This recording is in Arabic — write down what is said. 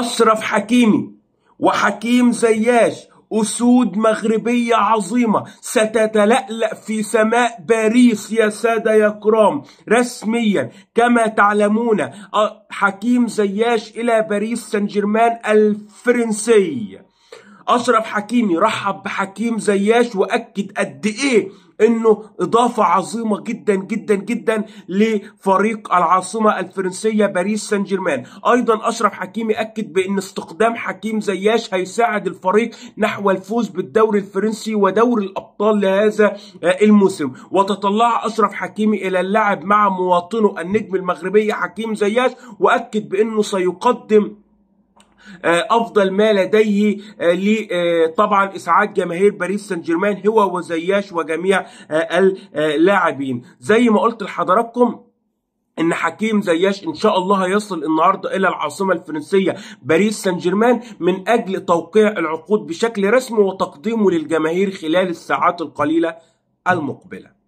أشرف حكيمي وحكيم زياش أسود مغربية عظيمة ستتلألأ في سماء باريس يا سادة يا كرام رسميا كما تعلمون حكيم زياش إلى باريس سان جيرمان الفرنسي أشرف حكيمي رحب بحكيم زياش وأكد قد إيه انه اضافه عظيمه جدا جدا جدا لفريق العاصمه الفرنسيه باريس سان جيرمان ايضا اشرف حكيمي اكد بان استقدام حكيم زياش هيساعد الفريق نحو الفوز بالدوري الفرنسي ودوري الابطال لهذا الموسم وتطلع اشرف حكيمي الى اللعب مع مواطنه النجم المغربي حكيم زياش واكد بانه سيقدم آه، افضل ما لديه آه، آه، طبعا اسعاد جماهير باريس سان جيرمان هو وزياش وجميع اللاعبين زي ما قلت لحضراتكم ان حكيم زياش ان شاء الله هيصل النهارده الى العاصمه الفرنسيه باريس سان جيرمان من اجل توقيع العقود بشكل رسمي وتقديمه للجماهير خلال الساعات القليله المقبله